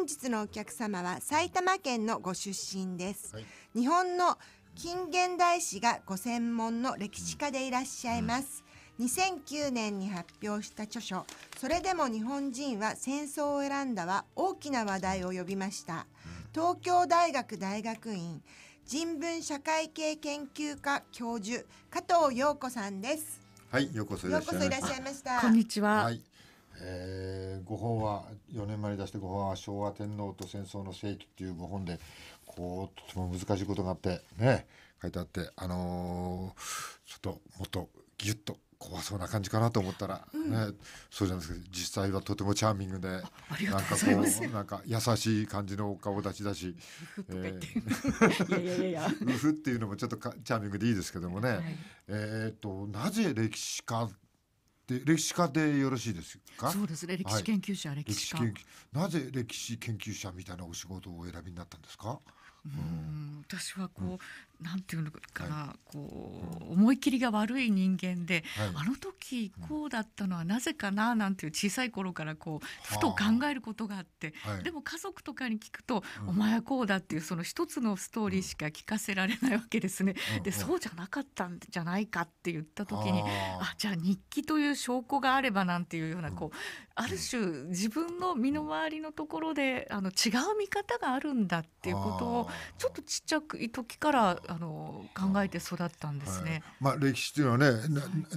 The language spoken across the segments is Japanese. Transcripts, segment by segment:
本日のお客様は埼玉県のご出身です、はい、日本の近現代史がご専門の歴史家でいらっしゃいます、うん、2009年に発表した著書「それでも日本人は戦争を選んだ」は大きな話題を呼びました東京大学大学院人文社会系研究科教授加藤陽子さんですはい、ようこそいらっしゃいました。こんにちは。はい、えー、5本は4年前に出して5本は昭和天皇と戦争の世紀っていう5本でこうとても難しいことがあってね書いてあってあのー、ちょっともっとギュッと怖そうな感じかなと思ったら、うん、ね、そうじゃないですけど実際はとてもチャーミングでなんかこうなんか優しい感じのお顔立ちだし「えー、いや うふ」っていうのもちょっとチャーミングでいいですけどもね、はい、えっとなぜ歴史家で歴史家でよろしいですかそうですね歴史研究者、はい、歴史家なぜ歴史研究者みたいなお仕事をお選びになったんですかうん私はこう、なんていうのかな、はい、こう思い切りが悪い人間で、はい、あの時こうだったのはなぜかななんていう小さい頃からこうふと考えることがあって、はい、でも家族とかに聞くと、お前はこうだっていうその一つのストーリーしか聞かせられないわけですね。でそうじゃなかったんじゃないかって言った時にあじゃあ日記という証拠があればなんていうようなこう、ある種自分の身の回りのところであの違う見方があるんだっていうことをちょっとちっちゃい時からあの考えて育ったんですね。はい、まあ歴史というのはね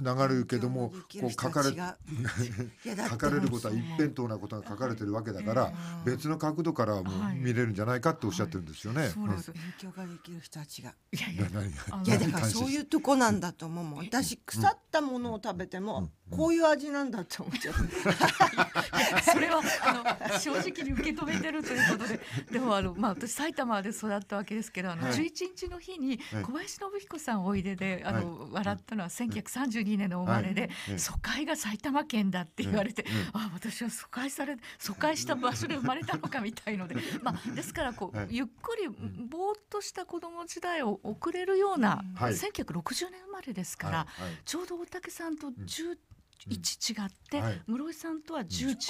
流れるけどもこう書かれ 書かれることは一辺倒なことが書かれてるわけだから、別の角度からも見れるんじゃないかっておっしゃってるんですよね。そうです。勉強ができる人たちが。いやいやいやだからそういうとこなんだと思うもん。私腐ったものを食べても、こういう味なんだって思っちゃう。それはあの正直に受け止めてるということで、でもあのまあ私埼玉で育ったわけですけど、あの11日の日にに小林信彦さんおいでで、あの、笑ったのは1932年の生まれで、疎開が埼玉県だって言われて、あ私は疎開され疎開した場所で生まれたのかみたいので、まあ、ですからこう、ゆっくりぼーっとした子供時代を送れるような、はい、1960年生まれですから、ちょうど大竹さんと10一違って、うんはい、室井さんとは十違うってい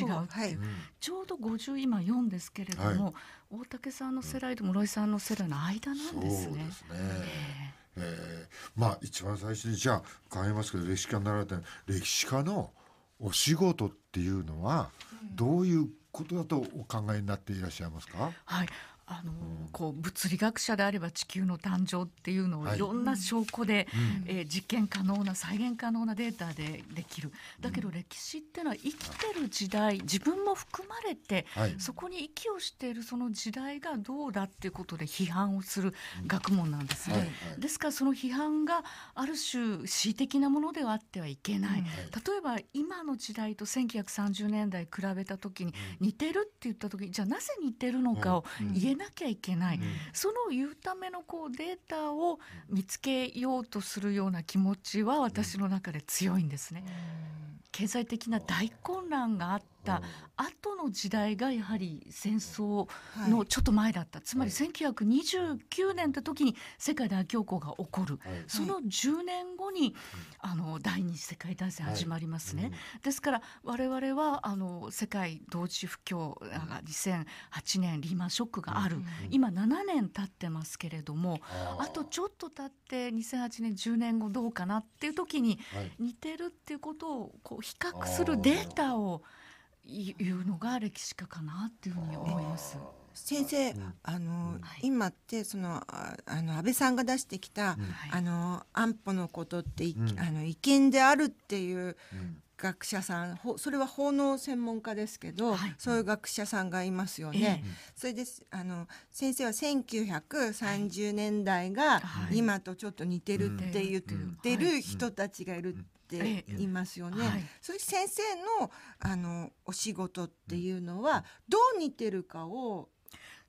ちょうど五十今四ですけれども、大竹さんの世代と室井さんの世代の間なんですね。そうですねえー、まあ一番最初にじゃあ伺いますけど歴史家になられた歴史家のお仕事っていうのはどういうことだとお考えになっていらっしゃいますか、うん、はいあのこう物理学者であれば地球の誕生っていうのをいろんな証拠で、はい、えー、実験可能な再現可能なデータでできるだけど歴史っていうのは生きてる時代自分も含まれて、はい、そこに息をしているその時代がどうだっていうことで批判をする学問なんですね。はいはい、ですからその批判がある種恣意的なものではあってはいけない。例えば今の時代と1930年代比べた時に似てるって言った時にじゃあなぜ似てるのかを言えなきゃいけない、うん、その言うためのこうデータを見つけようとするような気持ちは私の中で強いんですね。経済的な大混乱があっった後の時代がやはり戦争のちょっと前だった、つまり1929年って時に世界大恐慌が起こる、その10年後にあの第二次世界大戦始まりますね。ですから我々はあの世界同時不況が2008年リーマンショックがある、今7年経ってますけれどもあとちょっと経って2008年10年後どうかなっていう時に似てるっていうことをこう比較するデータをいうのが歴史家かなっていうふうに思います。先生、あの、はい、今ってそのあの安倍さんが出してきた、うん、あの安保のことって、うん、あの違憲であるっていう学者さんそれは法の専門家ですけど、はい、そういう学者さんがいますよね。えー、それであの先生は1930年代が今とちょっと似てるって言ってる人たちがいるっていますよね。そうい先生のあのお仕事っていうのはどう似てるかを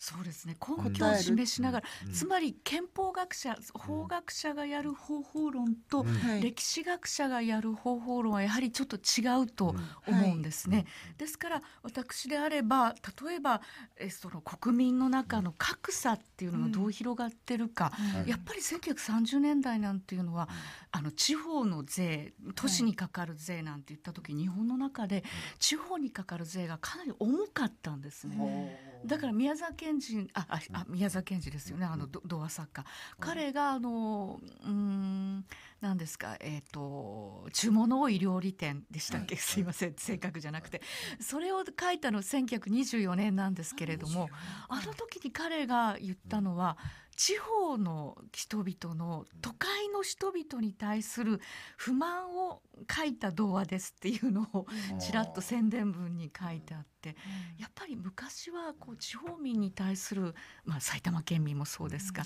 そうですね根拠を示しながら、うん、つまり憲法学者法学者がやる方法論と、歴史学者がやる方法論はやはりちょっと違うと思うんですね。ですから私であれば例えばえその国民の中の格差っていうのがどう広がってるか、うん、やっぱり1930年代なんていうのはあの地方の税都市にかかる税なんていった時、はい、日本の中で地方にかかる税がかなり重かったんですね。だから宮沢賢治ああ宮沢賢治ですよねあの童話作家彼があのうん何ですかえっ、ー、と「注文の多い料理店」でしたっけ、はい、すいません正確じゃなくてそれを書いたの1924年なんですけれどもあの時に彼が言ったのは「地方の人々の都会の人々に対する不満を書いた童話ですっていうのをちらっと宣伝文に書いてあって、やっぱり昔はこう地方民に対する、まあ、埼玉県民もそうですが、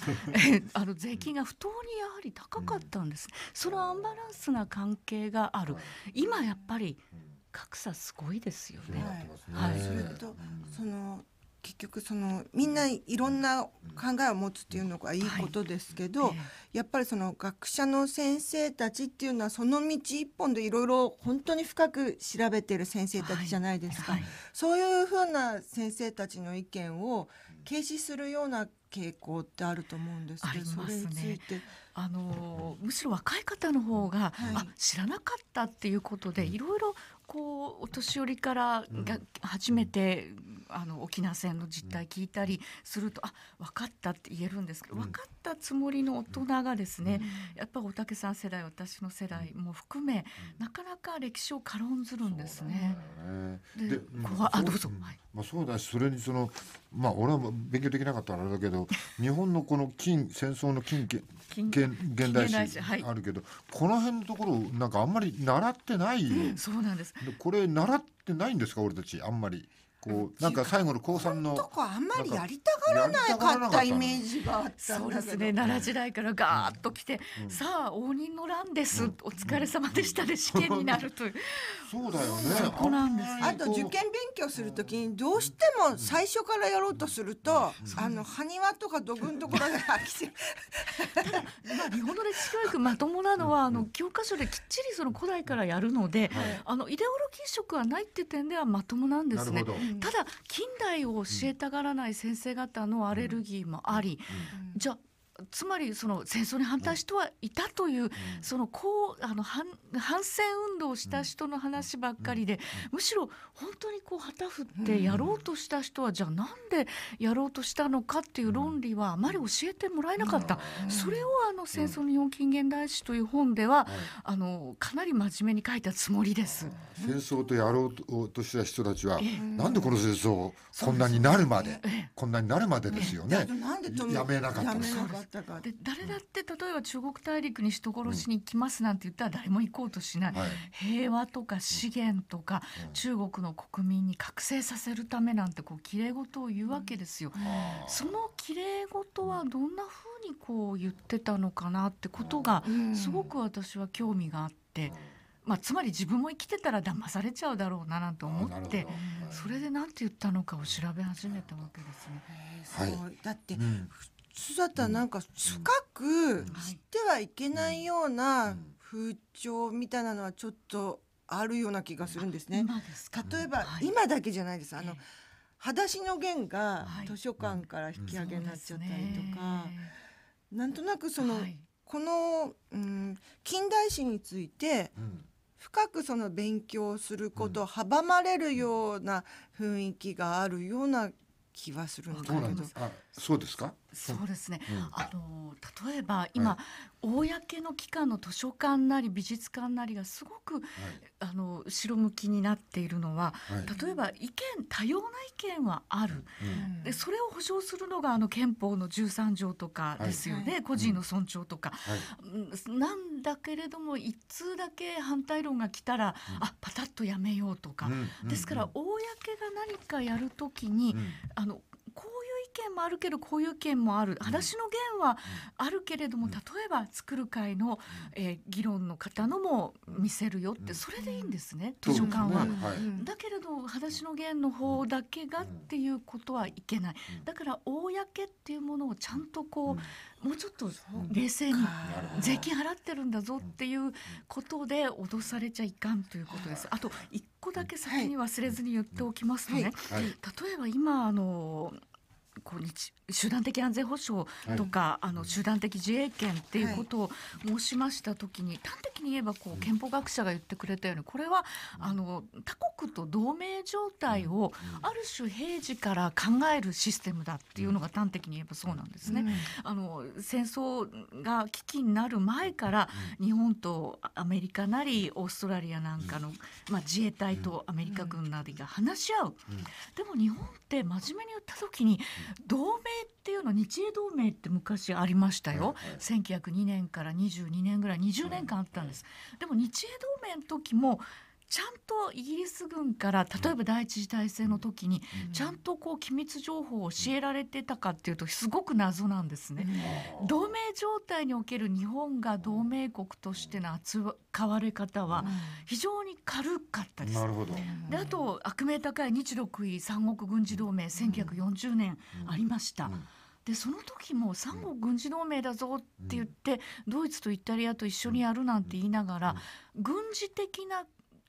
あの税金が不当にやはり高かったんです、そのアンバランスな関係がある今やっぱり格差すごいですよね。はい、それとその結局そのみんないろんな考えを持つっていうのがいいことですけど、はい、やっぱりその学者の先生たちっていうのはその道一本でいろいろ本当に深く調べてる先生たちじゃないですか、はいはい、そういうふうな先生たちの意見を軽視するような傾向ってあると思うんですけど、ね、それについてあのむしろ若い方の方が、はい、あ知らなかったっていうことでいろいろこうお年寄りからが、初めてあの沖縄戦の実態聞いたりすると、あ分かったって言えるんですけど分かったつもりの大人がですね、やっぱたけさん世代私の世代も含め、なかなか歴史を軽んずるんですね。ねで怖あどうぞ、まあ、そうだしそれにそのまあ俺は勉強できなかったらあれだけど 日本のこの近戦争の近近現代史あるけど、この辺のところなんかあんまり習ってない そうなんですこれ習ってないんですか俺たちあんまりこうなんか最後の高三のとこあんまりやりたがらなかったイメージがあったそうですね奈良時代からガーッときて、うん、さあ応仁の乱です、うん、お疲れ様でしたで、ね、試験になるという そうだよねそこなんですあと受験勉強するときにどうしても最初からやろうとすると、うん、あの埴輪とか土偶のところが飽きて 教育まともなのは、あの教科書できっちりその古代からやるので、あのイデオロギー色はないって点ではまともなんですね。ただ近代を教えたがらない先生方のアレルギーもあり、じゃあつまりその戦争に反対してはいたという、うん、そのこうあの反戦運動をした人の話ばっかりで、むしろ本当にこう旗振ってやろうとした人は、じゃあなんでやろうとしたのかっていう論理はあまり教えてもらえなかった、それをあの「戦争の日本近現代史」という本では、あのかなり真面目に書いたつもりです。戦争とやろうとした人たちは、ええ、なんでこの戦争こんなになるまで、え、こんなになるまでですよね。やめなかったんです。かで誰だって例えば中国大陸に人殺しに行きますなんて言ったら誰も行こうとしない、うん平和とか資源とか、うん、中国の国民に覚醒させるためなんてこうきれい事を言うわけですよ。そのきれい事はどんなふうにこう言ってたのかなってことがすごく私は興味があって。まあ、つまり自分も生きてたら騙されちゃうだろうななんて思ってそれで何て言ったのかを調べ始めたわけですね。はい、だって、うん姿、たらなんか深く知ってはいけないような風潮みたいなのはちょっとあるような気がするんですね。す例えば、今だけじゃないです。あの、裸足の弦が図書館から引き上げになっちゃったりとか、はいうなんとなくその、はい、この、うん、近代史について、深くその勉強することを阻まれるような雰囲気があるような気はするんだけど、うん、そうですか。そうですね。うん、あの例えば今、はい、公の機関の図書館なり美術館なりがすごく、はい、あの白向きになっているのは、はい、例えば意見多様な意見はある、うん、でそれを保障するのがあの憲法の13条とかですよね、個人の尊重とか、なんだけれども一通だけ反対論が来たら、うん、あパタッとやめようとか、ですから公が何かやるときに、あの県もあるけどこういう県もある話の源はあるけれども、例えば作る会の、えー、議論の方のも見せるよってそれでいいんですね、図書館は、ねはい、だけれど話の源の方だけがっていうことはいけないだから公っていうものをちゃんとこう、もうちょっと冷静に税金払ってるんだぞっていうことで脅されちゃいかんということです。あと一個だけ先に忘れずに言っておきますね、例えば今あの25日集団的安全保障とか、はい、あの集団的自衛権っていうことを申しました時に、端的に言えばこう憲法学者が言ってくれたようにこれはあの他国と同盟状態をある種平時から考えるシステムだっていうのが端的に言えばそうなんですね。あの戦争が危機になる前から日本とアメリカなりオーストラリアなんかの、まあ、自衛隊とアメリカ軍なりが話し合う。でも日本って真面目に言った時に同盟っていうの日英同盟って昔ありましたよ、はいはい、1902年から22年ぐらい20年間あったんです、はいはい、でも日英同盟の時もちゃんとイギリス軍から例えば第一次大戦の時にちゃんとこう機密情報を教えられてたかっていうとすごく謎なんですね。同盟状態における日本が同盟国としての扱われ方は非常に軽かったです。であと悪名高い日独位三国軍事同盟1940年ありました。でその時も三国軍事同盟だぞって言って、ドイツとイタリアと一緒にやるなんて言いながら軍事的な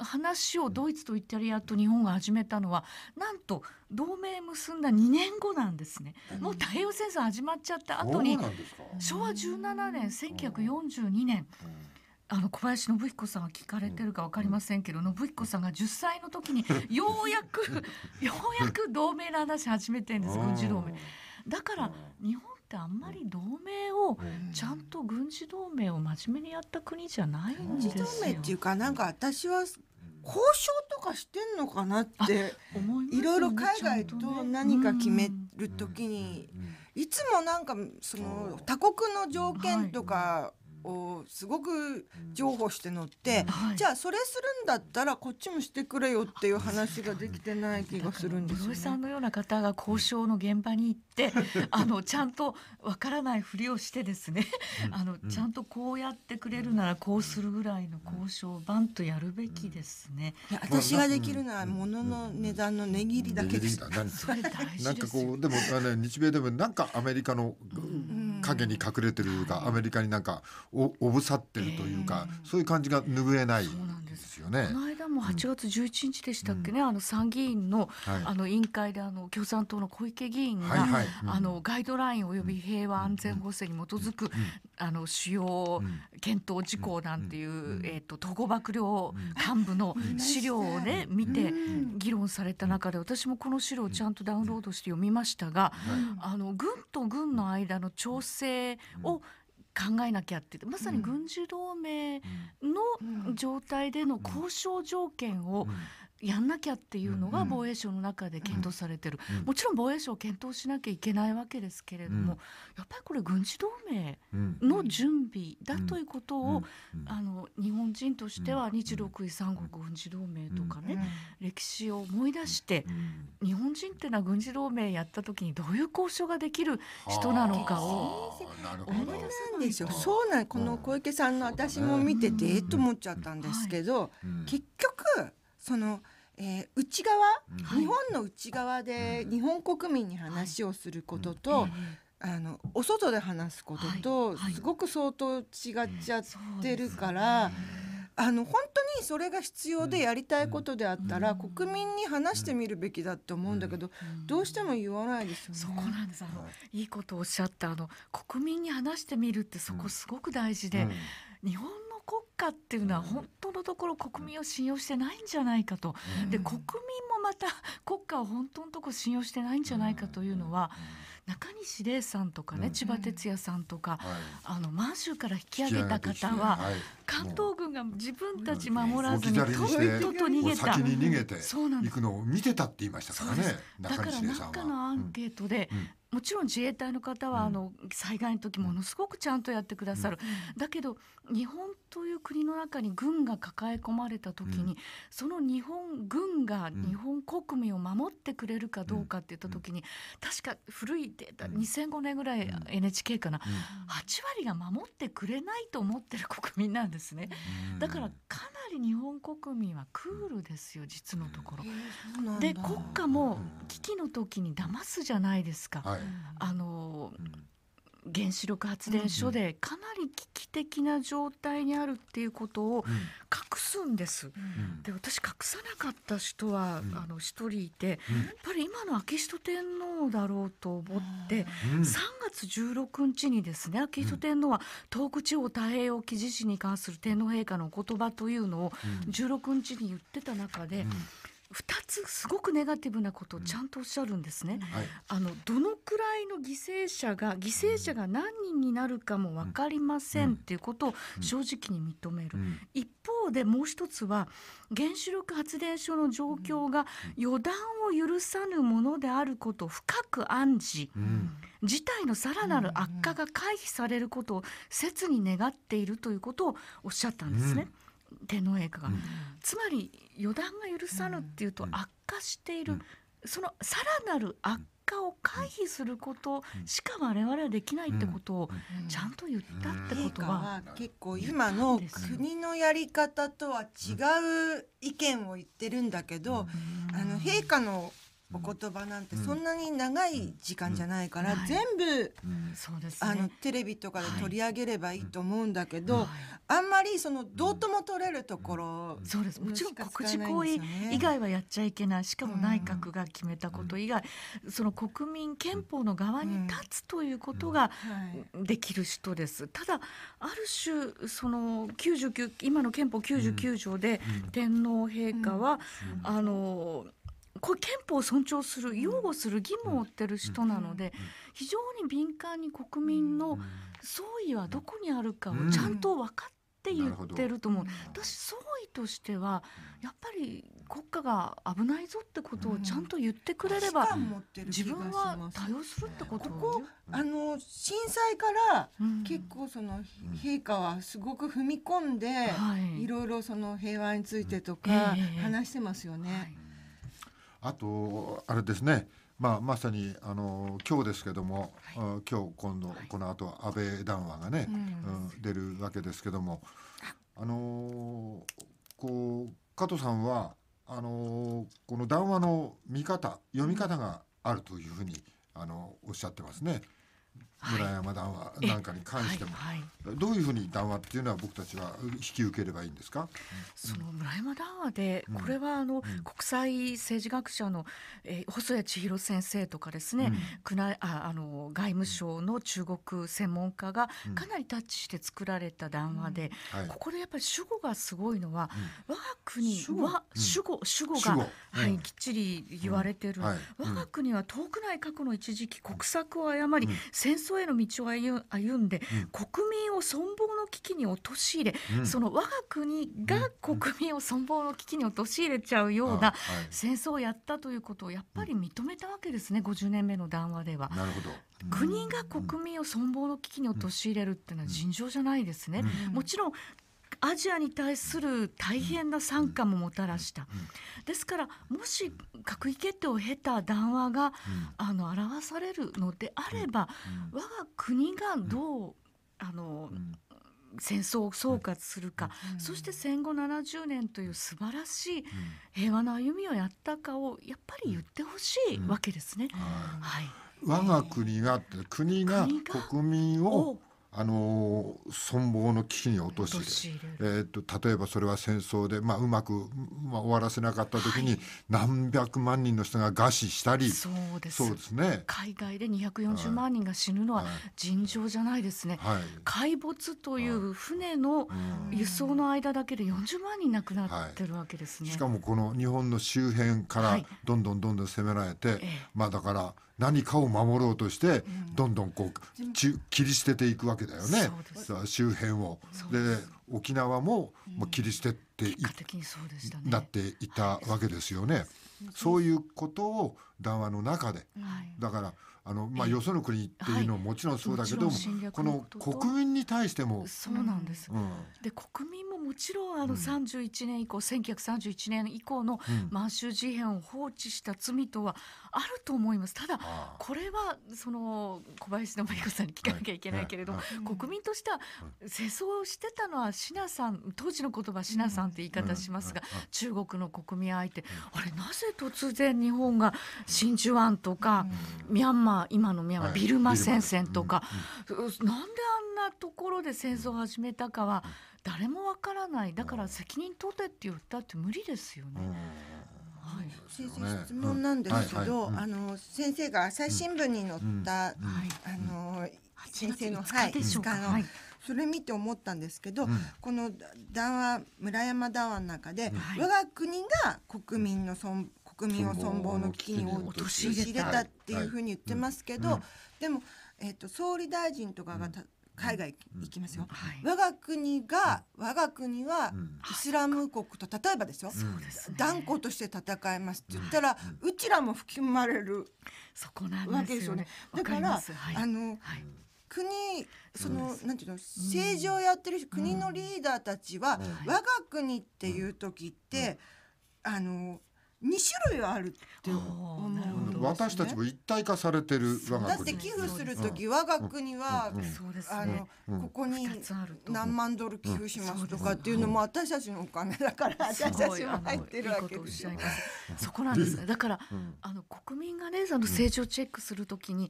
話をドイツとイタリアと日本が始めたのはなんと同盟結んだ2年後なんですね、もう太平洋戦争始まっちゃった後に昭和17年1942年、あの小林信彦さんは聞かれてるか分かりませんけど、信彦さんが10歳の時にようやく ようやく同盟の話始めてるんです軍事同盟。だから日本ってあんまり同盟をちゃんと軍事同盟を真面目にやった国じゃないんですよ。軍事同盟っていうかなんか私は交渉とかしてんのかなっていろいろ海外と何か決める時にいつもなんかその他国の条件とかこうすごく譲歩して乗って、うん、じゃあそれするんだったらこっちもしてくれよっていう話ができてない気がするんですよ、ね、さんのような方が交渉の現場に行って あのちゃんとわからないふりをしてですねあのちゃんとこうやってくれるならこうするぐらいの交渉バンとやるべきですね。私ができるのはものの値段の値切りだけです。なんかこうでもあの日米でもなんかアメリカの、うん影に隠れてるが、アメリカになんかおおぶさってるというか、そういう感じが拭えないですよね。も8月11日でしたっけね、うん、あの参議院のはい、あの委員会であの共産党の小池議員が、はいはい、あのガイドラインおよび平和安全法制に基づく、あの主要検討事項なんていう、えーと、と統合幕僚幹部の資料をね見て議論された中で私もこの資料をちゃんとダウンロードして読みましたが、あの軍と軍の間の調整を考えなきゃってまさに軍事同盟の状態での交渉条件をやんなきゃっていうのが防衛省の中で検討されてる、もちろん防衛省を検討しなきゃいけないわけですけれども、やっぱりこれ軍事同盟の準備だということを、あの日本人としては日独伊三国軍事同盟とかね、歴史を思い出して、日本人っていうのは軍事同盟やった時にどういう交渉ができる人なのかを思い出せなんでしょそうなんこの小池さんの私も見ててえっと思っちゃったんですけど、結局その、えー、内側、日本の内側で日本国民に話をすることと、はいうん、あのお外で話すことと、すごく相当違っちゃってるから。あの本当にそれが必要でやりたいことであったら、国民に話してみるべきだと思うんだけど、どうしても言わないですよね。そこなんですあの、い、いことをおっしゃったあの国民に話してみるってそこすごく大事で、日本国家っていうのは本当のところ国民を信用してないんじゃないかと、で国民もまた 国家を本当のところ信用してないんじゃないかというのは、中西礼さんとかね、千葉哲也さんとか、あの満州から引き上げた方は、関東軍が自分たち守らずにとっとと逃げた先に逃げて行くのを見てたって言いましたからねだから何かのアンケートで、もちろん自衛隊の方は、あの災害の時ものすごくちゃんとやってくださる、だけど日本という国の中に軍が抱え込まれた時に、その日本軍が日本国民を守ってくれるかどうかって言った時に、確か古いデータ2005年ぐらい NHK かな、8割が守ってくれないと思ってる国民なんですね。だからかなり日本国民はクールですよ実のところ。うん、で国家も危機の時に騙すじゃないですか。はい、あの、うん原子力発電所でかなり危機的な状態にあるっていうことを隠すんです。で私隠さなかった人はあの一人いてやっぱり今の明仁天皇だろうと思って3月16日にですね明仁天皇は東北地方太平洋記事史に関する天皇陛下のお言葉というのを16日に言ってた中で。2つすごくネガティブなことをちゃんとおっしゃるんですね、うんはい、あのどのくらいの犠牲者が犠牲者が何人になるかも分かりませんっていうことを正直に認める、一方でもう一つは原子力発電所の状況が予断を許さぬものであることを深く暗示、事態のさらなる悪化が回避されることを切に願っているということをおっしゃったんですね。天皇陛下が、うん、つまり予断が許さぬっていうと悪化している、うん、そのさらなる悪化を回避することしか我々はできないってことをちゃんと言ったってことは,、結構今の国のやり方とは違う意見を言ってるんだけど、あの陛下のお言葉なんてそんなに長い時間じゃないから、全部、あのテレビとかで取り上げればいいと思うんだけど、あんまりそのどうとも取れるところ、そうですもちろん国事行為以外はやっちゃいけないしかも内閣が決めたこと以外、その国民憲法の側に立つということができる人です。ただある種その99今の憲法99条で天皇陛下は、あのこ憲法を尊重する擁護する義務を負ってる人なので、非常に敏感に国民の総意はどこにあるかをちゃんと分かって言ってると思う私総意としてはやっぱり国家が危ないぞってことをちゃんと言ってくれれば、自分は対応するってことここあの震災から結構その陛下はすごく踏み込んで、いろいろその平和についてとか話してますよね。はいあとあれですねまあ、まさにあの今日ですけども、はい、今日今度この後安倍談話がね、うん、出るわけですけどもあのこう加藤さんはあのこの談話の見方読み方があるというふうにあのおっしゃってますね。村山談話なんかに関しても、はいはい、どういうふうに談話っていうのは僕たちは引き受ければいいんですかその村山談話で、これはあの、うん、国際政治学者の、えー、細谷千尋先生とかですね、うん、ああの外務省の中国専門家がかなりタッチして作られた談話で、うんはい、ここでやっぱり主語がすごいのは、我が国は主語,、主語が、はい、きっちり言われてる、我が国は遠くない過去の一時期国策を誤り、戦争争への道を歩んで、国民を存亡の危機に陥れ、その我が国が国民を存亡の危機に陥れちゃうような戦争をやったということをやっぱり認めたわけですね、50年目の談話では。なるほど国が国民を存亡の危機に陥れるっていうのは尋常じゃないですね。もちろんアジアに対する大変な惨禍ももたらした、ですからもし閣議決定を経た談話が、あの表されるのであれば、我が国がどう、あの、戦争を総括するか、うん、そして戦後70年という素晴らしい平和の歩みをやったかをやっぱり言ってほしいわけですね。うんうん、はい、我が国が国が国民をあの存亡の危機に落陥れえーと、例えばそれは戦争で、まあ、うまく、まあ、終わらせなかった時に何百万人の人が餓死したり、はい、そうですね、海外で240万人が死ぬのは尋常じゃないですね、はい、海没という船の輸送の間だけで40万人亡くなってるわけですね、はい、しかもこの日本の周辺からどんどんどんどん攻められて、ええ、まあだから何かを守ろうとして、どんどんこうち切り捨てていくわけだよねさあ周辺を。で沖縄ももう切り捨ててうん、なっていたわけですよね。そういうことを談話の中で、だからあの、まあ、よその国っていうのももちろんそうだけども、この国民に対してもそうなんです、で国民もちろんあの31年以降、うん、1931年以降の満州事変を放置した罪とはあると思います。ただこれはその小林信彦さんに聞かなきゃいけないけれども、国民としては世相してたのはシナさん当時の言葉シナさんって言い方しますが、中国の国民相手あれなぜ突然日本が真珠湾とか、ミャンマー今のミャンマー、ビルマ戦線とか、うなんであんなところで戦争を始めたかは。誰もわからないだから責任取ってって言ったって無理ですよね。はい、先生質問なんですけど、あの先生が朝日新聞に載った、あの先生のはい、はい、それ見て思ったんですけど、この談話村山談話の中で、我が国が国民の存国民を存亡の危機に陥れたっていうふうに言ってますけど、でも、えー、と総理大臣とかが海外行きますよ、はい、我が国が、我が国はイスラム国と例えばですよ、断固として戦いますって言ったら、うちらも含まれるわけですよね。だから、あの、国そのなんていうの政治をやってる国のリーダーたちは、我が国っていう時って、あの二種類あるって思う、私たちも一体化されてる我が国だって寄付する時、う我が国は、あの、ここに何万ドル寄付しますとかっていうのも私たちのお金だから私たちも入ってるわけですそこなんですねだからあの国民がねその成長チェックするときに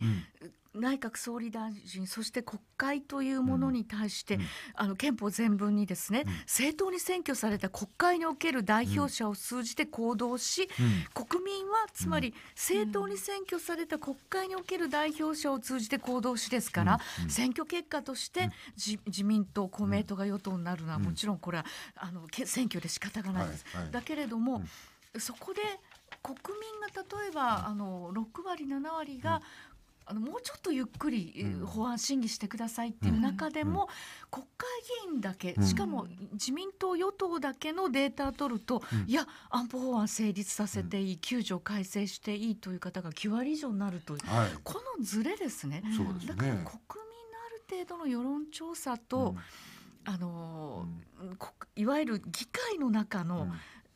内閣総理大臣そして国会というものに対して、うん、あの憲法全文にですね、うん、正当に選挙された国会における代表者を通じて行動し、うん、国民はつまり正当に選挙された国会における代表者を通じて行動しですから、選挙結果として自自民党公明党が与党になるのはもちろんこれはあの選挙で仕方がないです。はいはい、だけれども、そこで国民が例えばあの6割7割があのもうちょっとゆっくり、法案審議してくださいっていう中でも、国会議員だけ、しかも自民党与党だけのデータ取ると、いや安保法案成立させていい、救助改正していいという方が9割以上になると、いうこのズレですね。すねだから国民のある程度の世論調査と、あのいわゆる議会の中の、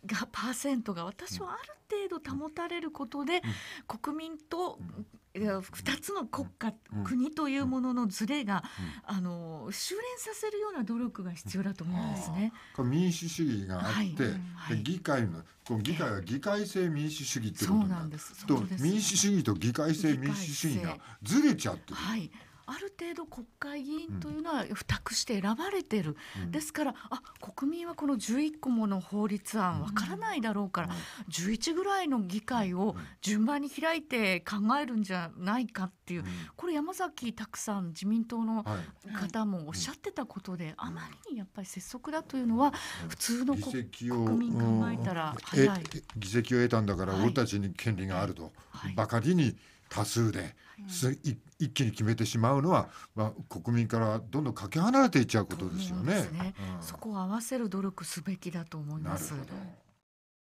がパーセントが私はある程度保たれることで、国民と2つの国家、国というもののずれが、あの修練させるような努力が必要だと思うんですね。民主主義があって、はい議会のこの議会は議会制民主主義ってことなんです。と民主主義と議会制民主主義がずれちゃってる。ある程度国会議員というのは付託して選ばれてる、うん、ですからあ国民はこの11個もの法律案わからないだろうから、うん、11ぐらいの議会を順番に開いて考えるんじゃないかっていう、これ山崎拓さん自民党の方もおっしゃってたことで、あまりにやっぱり拙速だというのは普通の国民考えたら早い。議席を得たんだから俺たちに権利があると、ばかりに多数で。一気に決めてしまうのは、まあ、国民からどんどんかけ離れていっちゃうことですよね。そ、ねうん、こを合わせる努力すべきだと思います。なるほど